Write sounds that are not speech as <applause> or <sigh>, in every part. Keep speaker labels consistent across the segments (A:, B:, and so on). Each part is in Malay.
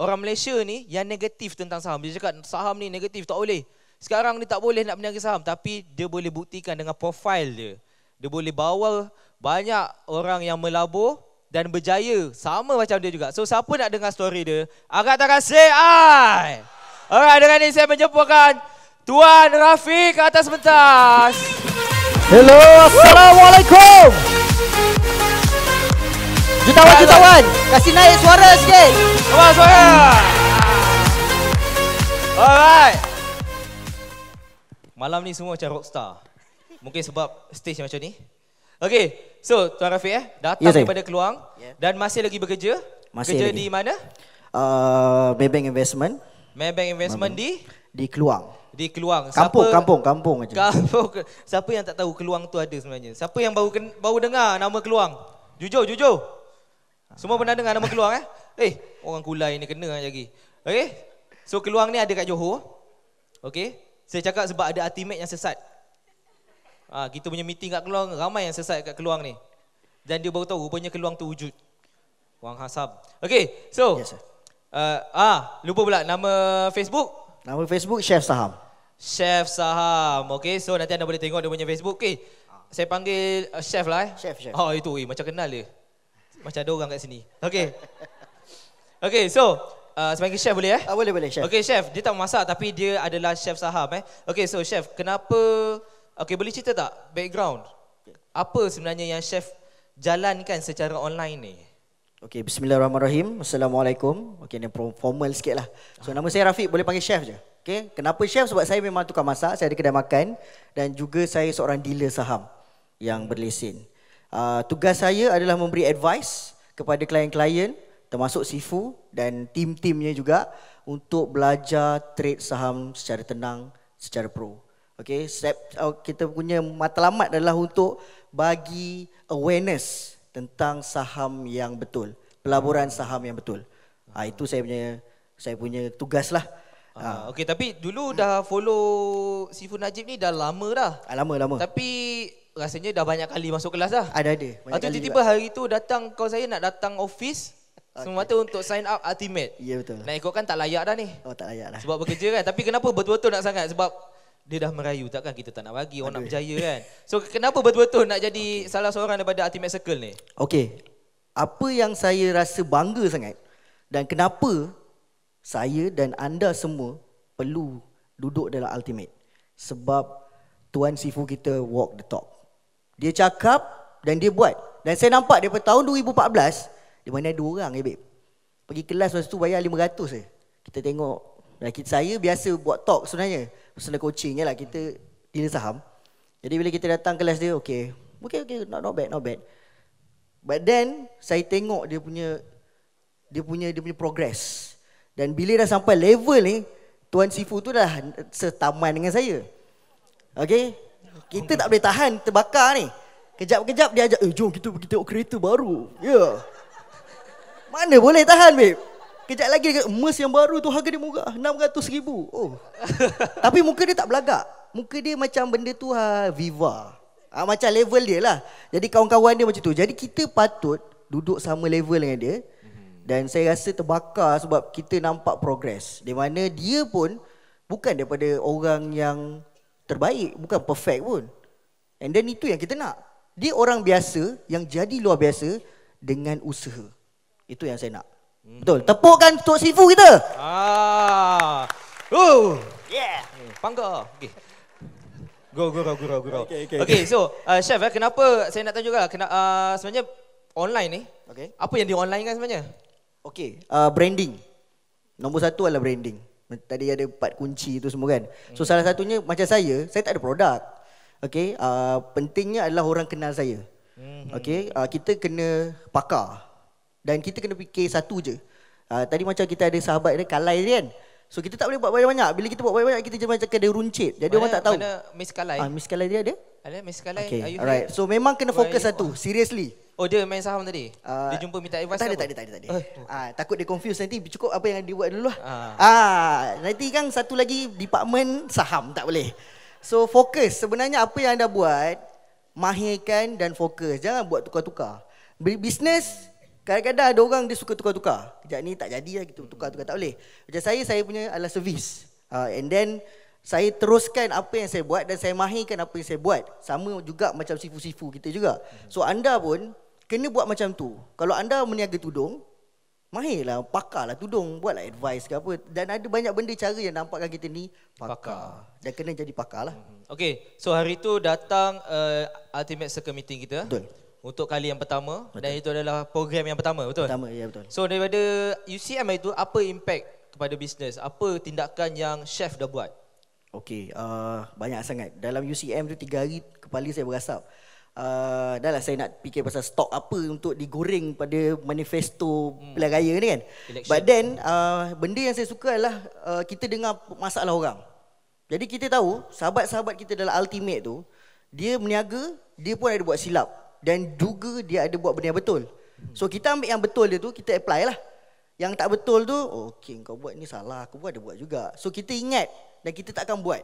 A: Orang Malaysia ni yang negatif tentang saham. Dia cakap saham ni negatif, tak boleh. Sekarang ni tak boleh nak berniaga saham. Tapi dia boleh buktikan dengan profil dia. Dia boleh bawa banyak orang yang melabur dan berjaya. Sama macam dia juga. So siapa nak dengar story dia? Agak tak kasih ai. Alright, dengan ini saya menjemputkan Tuan Rafiq atas pentas. Hello, Assalamualaikum. Woo!
B: Jutawan, jutawan. Kasih naik suara sikit. Sama suara.
A: Alright. Malam ni semua macam rockstar. Mungkin sebab stage macam ni. Okay, so Tuan Rafiq eh, datang yes, ya, daripada Keluang yeah. dan masih lagi bekerja. Masih Kerja lagi. di mana?
B: Uh, Maybank Investment.
A: Maybank Investment Maybank. di? Di Keluang. Di Keluang. Siapa, kampung,
B: kampung, kampung aja.
A: Kampung. Siapa yang tak tahu Keluang tu ada sebenarnya? Siapa yang baru, baru dengar nama Keluang? Jujur, jujur. Semua pernah dengar nama Keluang eh? Eh, orang Kulai ni kena lagi. Eh, okay, eh, So Keluang ni ada kat Johor. Okay, Saya cakap sebab ada ultimate yang sesat. Ah, ha, kita punya meeting kat Keluang, ramai yang sesat kat Keluang ni. Dan dia baru tahu rupanya Keluang tu wujud. Wang Hasab. Okay, so. Yes, Uh, ah, lupa pula nama Facebook.
B: Nama Facebook Chef Saham.
A: Chef Saham. Okay, so nanti anda boleh tengok dia punya Facebook. Okay, Saya panggil uh, chef lah eh. Chef, chef. Oh, itu eh, macam kenal dia. Macam ada orang kat sini. Okay. Okay, so. Uh, sebagai chef boleh eh? Uh, boleh, boleh chef. Okay, chef. Dia tak masak tapi dia adalah chef saham eh. Okay, so chef. Kenapa... Okay, boleh cerita tak? Background. Apa sebenarnya yang chef jalankan secara online ni?
B: Okay, bismillahirrahmanirrahim. Assalamualaikum. Okay, ni formal sikit lah. So, nama saya Rafiq. Boleh panggil chef je. Okay, kenapa chef? Sebab saya memang tukang masak. Saya ada kedai makan. Dan juga saya seorang dealer saham yang berlesen. Ah, tugas saya adalah memberi advice kepada klien-klien termasuk sifu dan tim-timnya juga untuk belajar trade saham secara tenang, secara pro. Okay, step ah, kita punya matlamat adalah untuk bagi awareness tentang saham yang betul, pelaburan saham yang betul. Uh, itu saya
A: punya saya punya tugas lah. Uh, okay, tapi dulu dah follow sifu Najib ni dah lama dah. lama, lama. Tapi rasanya dah banyak kali masuk kelas lah. Ada ada. Lepas tu tiba-tiba hari tu datang kau saya nak datang office okay. semua tu untuk sign up ultimate. Ya yeah, betul. Nak kan tak layak dah ni. Oh tak layak dah. Sebab bekerja kan. Tapi kenapa betul-betul nak sangat? Sebab dia dah merayu takkan kita tak nak bagi orang Aduh. nak berjaya kan. So kenapa betul-betul nak jadi okay. salah seorang daripada ultimate circle ni?
B: Okay. Apa yang saya rasa bangga sangat dan kenapa saya dan anda semua perlu duduk dalam ultimate? Sebab Tuan Sifu kita walk the talk. Dia cakap dan dia buat. Dan saya nampak dia daripada tahun 2014, di mana ada orang ya, babe. Pergi kelas masa tu bayar RM500 je. Eh. Kita tengok. Dan kita, saya biasa buat talk sebenarnya. Personal coaching je lah. Kita gila saham. Jadi bila kita datang kelas dia, okay. Okay, okay. Not, not bad, not bad. But then, saya tengok dia punya dia punya dia punya progress. Dan bila dah sampai level ni, Tuan Sifu tu dah setaman dengan saya. Okay? Kita tak boleh tahan terbakar ni. Kejap-kejap dia ajak, eh jom kita pergi tengok kereta baru. Ya. Yeah. Mana boleh tahan, babe? Kejap lagi, emas yang baru tu harga dia murah. RM600,000. Oh. <laughs> Tapi muka dia tak belagak. Muka dia macam benda tu ha, Viva. Ha, macam level dia lah. Jadi kawan-kawan dia macam tu. Jadi kita patut duduk sama level dengan dia. Dan saya rasa terbakar sebab kita nampak progress. Di mana dia pun bukan daripada orang yang terbaik bukan perfect pun and then itu yang kita nak dia orang biasa yang jadi luar biasa dengan usaha itu yang saya nak hmm. betul tepukkan untuk
A: sifu kita ah oh yeah pangga okey go go go go go okey okey okay, so uh, chef eh, kenapa saya nak tanya lah kenapa uh, sebenarnya online ni eh? okey apa yang di online kan sebenarnya okey
B: uh, branding nombor satu adalah branding Tadi ada empat kunci tu semua kan. So salah satunya macam saya, saya tak ada produk. Okay, uh, pentingnya adalah orang kenal saya. Mhm. Okay, uh, kita kena pakar. Dan kita kena fikir satu je. Uh, tadi macam kita ada sahabat ni, Kalai ni kan. So kita tak boleh buat banyak-banyak. Bila kita buat banyak-banyak, kita macam ada runcit. Jadi mana, orang tak tahu. Mana
A: Miss Kalai? Uh, Miss Kalai dia ada? Alah, main skyline. Okay, alright. So memang kena fokus
B: satu. Oh. Seriously.
A: Oh dia main saham tadi? Uh, dia jumpa minta advice tak ada, tak ada, tak ada, tak eh. ah, takut dia confuse nanti cukup
B: apa yang dia buat dulu lah. Ah, uh. uh, nanti kan satu lagi department saham tak boleh. So fokus sebenarnya apa yang anda buat mahirkan dan fokus. Jangan buat tukar-tukar. Bisnes kadang-kadang ada orang dia suka tukar-tukar. Sekejap ni tak jadi lah kita tukar-tukar tak boleh. Macam saya, saya punya adalah service. Uh, and then saya teruskan apa yang saya buat dan saya mahirkan apa yang saya buat. Sama juga macam sifu-sifu kita juga. So anda pun kena buat macam tu. Kalau anda meniaga tudung, mahirlah, pakarlah tudung, buatlah advice ke apa. Dan ada banyak benda cara yang nampakkan kita ni pakar. pakar. Dan kena jadi lah.
A: Hmm, hmm. Okay, so hari tu datang uh, Ultimate Circle Meeting kita. Betul. Untuk kali yang pertama betul. dan itu adalah program yang pertama, betul? Pertama, ya betul. So daripada UCM itu, apa impact kepada bisnes? Apa tindakan yang chef dah buat?
B: Okey, uh, banyak sangat. Dalam UCM tu tiga hari kepala saya berasap. Uh, dah lah saya nak fikir pasal stok apa untuk digoreng pada manifesto hmm. pilihan raya ni kan. Election. But then, uh, benda yang saya suka adalah uh, kita dengar masalah orang. Jadi kita tahu, sahabat-sahabat kita dalam ultimate tu, dia meniaga, dia pun ada buat silap. Dan juga dia ada buat benda yang betul. Hmm. So kita ambil yang betul dia tu, kita apply lah. Yang tak betul tu, oh, okay kau buat ni salah, aku pun ada buat juga. So kita ingat dan kita tak akan buat.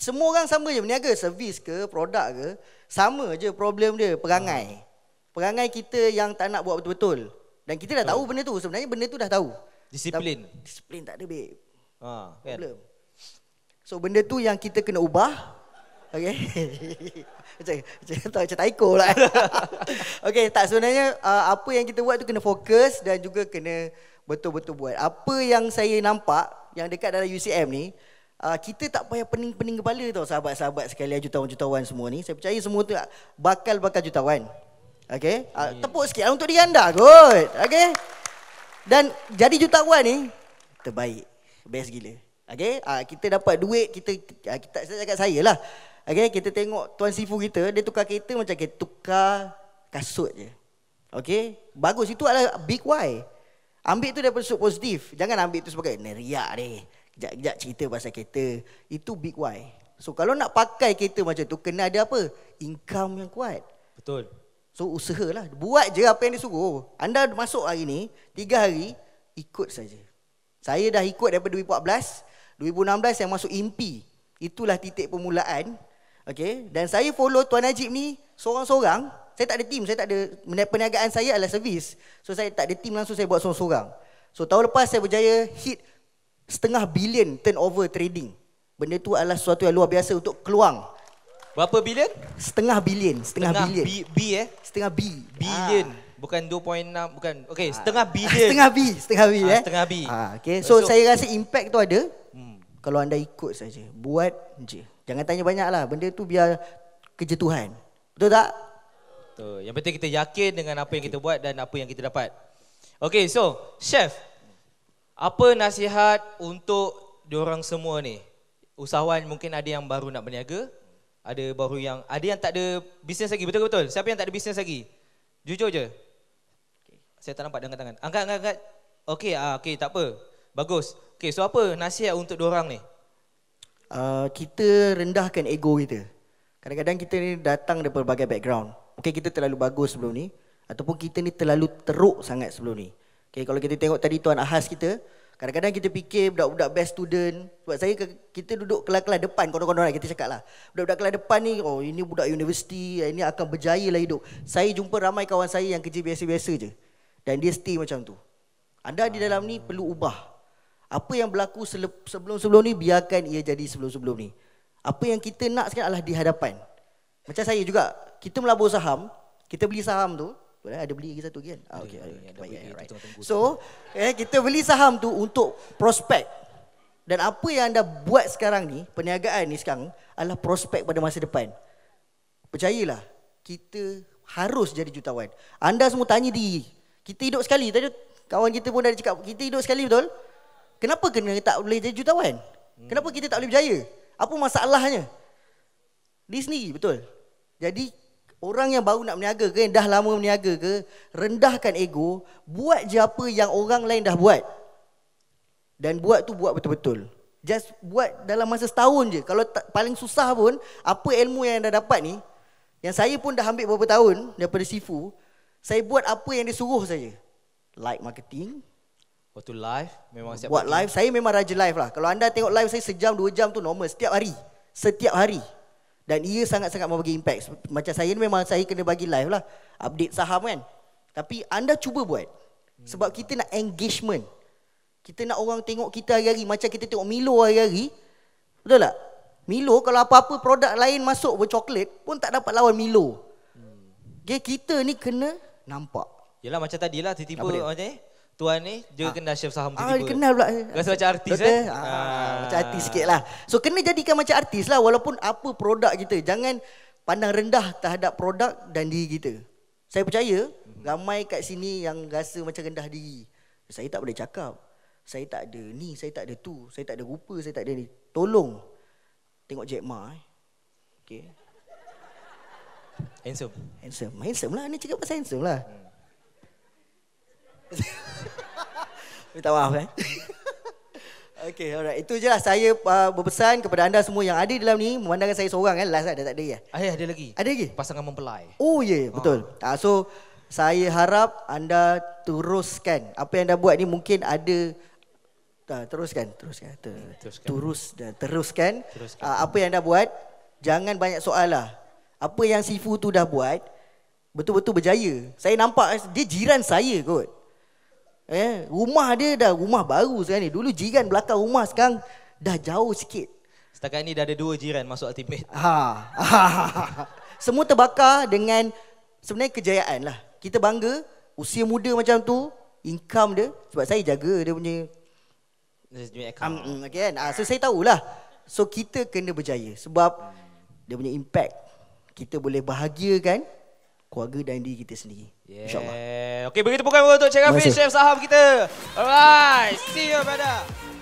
B: Semua orang sama je berniaga servis ke produk ke sama je problem dia perangai. Hmm. Perangai kita yang tak nak buat betul-betul. Dan kita dah so. tahu benda tu sebenarnya benda tu dah tahu.
A: Disiplin. Tak, disiplin tak ada babe. Ha, kan? problem. Kan.
B: So benda tu yang kita kena ubah. Okay. <laughs> macam macam, macam taiko lah. <laughs> Okey, tak sebenarnya uh, apa yang kita buat tu kena fokus dan juga kena betul-betul buat. Apa yang saya nampak yang dekat dalam UCM ni uh, kita tak payah pening-pening kepala tau sahabat-sahabat sekalian jutawan-jutawan semua ni saya percaya semua tu bakal-bakal jutawan okey uh, tepuk sikit lah untuk diri anda good okey dan jadi jutawan ni terbaik best gila okey uh, kita dapat duit kita uh, kita saya cakap saya lah okey kita tengok tuan sifu kita dia tukar kereta macam kita tukar kasut je okey bagus itu adalah big why Ambil tu daripada sudut positif. Jangan ambil tu sebagai neriak ni. Kejap-kejap cerita pasal kereta. Itu big why. So kalau nak pakai kereta macam tu, kena ada apa? Income yang kuat. Betul. So usahalah. Buat je apa yang dia suruh. Anda masuk hari ni, tiga hari, ikut saja. Saya dah ikut daripada 2014. 2016 saya masuk impi. Itulah titik permulaan. Okay. Dan saya follow Tuan Najib ni, seorang-seorang, saya tak ada team, saya tak ada perniagaan saya adalah servis. So saya tak ada team langsung saya buat seorang-seorang. So tahun lepas saya berjaya hit setengah bilion turnover trading. Benda tu adalah sesuatu yang luar biasa untuk keluang. Berapa bilion? Setengah bilion, setengah, setengah bilion. B,
A: B eh? Setengah B. Bilion. Ha. Ah. Bukan 2.6, bukan. Okey, setengah ha. Ah. bilion. setengah B, setengah B ha, ah, eh. Setengah B. Ha, okay. so, so,
B: saya rasa impact tu ada. Hmm. Kalau anda ikut saja, buat je. Jangan tanya banyak lah. Benda tu biar kerja Tuhan. Betul tak?
A: Betul. Yang penting kita yakin dengan apa yang kita buat dan apa yang kita dapat. Okay, so chef, apa nasihat untuk orang semua ni? Usahawan mungkin ada yang baru nak berniaga, ada baru yang ada yang tak ada bisnes lagi. Betul betul. Siapa yang tak ada bisnes lagi? Jujur je. Saya tak nampak dengan tangan. Angkat angkat angkat. okay, ah, okey, tak apa. Bagus. Okay, so apa nasihat untuk orang ni?
B: Uh, kita rendahkan ego kita. Kadang-kadang kita ni datang dari pelbagai background mungkin kita terlalu bagus sebelum ni ataupun kita ni terlalu teruk sangat sebelum ni. Okay, kalau kita tengok tadi tuan ahaz kita, kadang-kadang kita fikir budak-budak best student, sebab saya kita duduk kelas-kelas depan, konon lah kan, kita cakap lah. Budak-budak kelas depan ni, oh ini budak universiti, eh, ini akan berjaya lah hidup. Saya jumpa ramai kawan saya yang kerja biasa-biasa je. Dan dia stay macam tu. Anda di dalam ni perlu ubah. Apa yang berlaku sebelum-sebelum ni, biarkan ia jadi sebelum-sebelum ni. Apa yang kita nak sekarang adalah di hadapan. Macam saya juga, kita melabur saham, kita beli saham tu, ada beli lagi satu kan? Ah, okay, okay, right. So, eh, kita beli saham tu untuk prospek. Dan apa yang anda buat sekarang ni, perniagaan ni sekarang, adalah prospek pada masa depan. Percayalah, kita harus jadi jutawan. Anda semua tanya diri. Kita hidup sekali. Tadi kawan kita pun ada cakap, kita hidup sekali betul? Kenapa kena tak boleh jadi jutawan? Kenapa kita tak boleh berjaya? Apa masalahnya? Di sendiri betul. Jadi orang yang baru nak berniaga ke, yang dah lama berniaga ke, rendahkan ego, buat je apa yang orang lain dah buat. Dan buat tu buat betul-betul. Just buat dalam masa setahun je. Kalau tak, paling susah pun, apa ilmu yang anda dapat ni, yang saya pun dah ambil beberapa tahun daripada sifu, saya buat apa yang dia suruh saya. Like marketing, Waktu oh, live
A: memang siap Buat live,
B: saya memang rajin live lah. Kalau anda tengok live saya sejam, dua jam tu normal. Setiap hari. Setiap hari. Dan ia sangat-sangat mau bagi impact. Macam saya ni memang saya kena bagi live lah. Update saham kan. Tapi anda cuba buat. Sebab kita nak engagement. Kita nak orang tengok kita hari-hari. Macam kita tengok Milo hari-hari. Betul tak? Milo kalau apa-apa produk lain masuk pun coklat pun tak dapat lawan Milo. Hmm. Okay, kita ni kena
A: nampak. Yelah macam tadilah tiba-tiba Tuan ni juga ha. kenal chef saham ah, tiba-tiba. Ah, kenal pula. Rasa macam artis Betul. eh. Ha. Ha. Macam artis sikit lah.
B: So kena jadikan macam artis lah walaupun apa produk kita. Jangan pandang rendah terhadap produk dan diri kita. Saya percaya ramai kat sini yang rasa macam rendah diri. Saya tak boleh cakap. Saya tak ada ni, saya tak ada tu. Saya tak ada rupa, saya tak ada ni. Tolong tengok Jack Ma eh. Okay. Handsome. Handsome. Handsome lah. Ni cakap pasal handsome lah. Hmm. <laughs> Minta maaf eh. <laughs> Okay, alright. Itu je lah saya uh, berpesan kepada anda semua yang ada dalam ni. Memandangkan saya seorang kan. Last lah, dah tak ada ya.
A: Ayah, ya, ada lagi. Ada lagi? Pasangan mempelai. Oh, ya. Yeah, ha. Betul.
B: Uh, so, saya harap anda teruskan. Apa yang anda buat ni mungkin ada... Uh, teruskan, teruskan. Ter- teruskan. Terus dan teruskan. teruskan. Uh, apa yang anda buat, jangan banyak soal lah. Apa yang sifu tu dah buat, betul-betul berjaya. Saya nampak dia jiran saya kot. Eh, rumah dia dah rumah baru sekarang ni. Dulu jiran belakang rumah sekarang dah jauh sikit.
A: Setakat ni dah ada dua jiran masuk ultimate.
B: Ha. <laughs> Semua terbakar dengan sebenarnya kejayaan lah. Kita bangga usia muda macam tu, income dia sebab saya jaga dia punya um, account. Mm, okay, kan? Ah, so saya tahulah. So kita kena berjaya sebab dia punya impact. Kita boleh bahagiakan keluarga dan diri kita sendiri.
A: Yeah. InsyaAllah. Okay, begitu bukan untuk Cik Hafiz, Chef sahab kita. Alright, see you brother.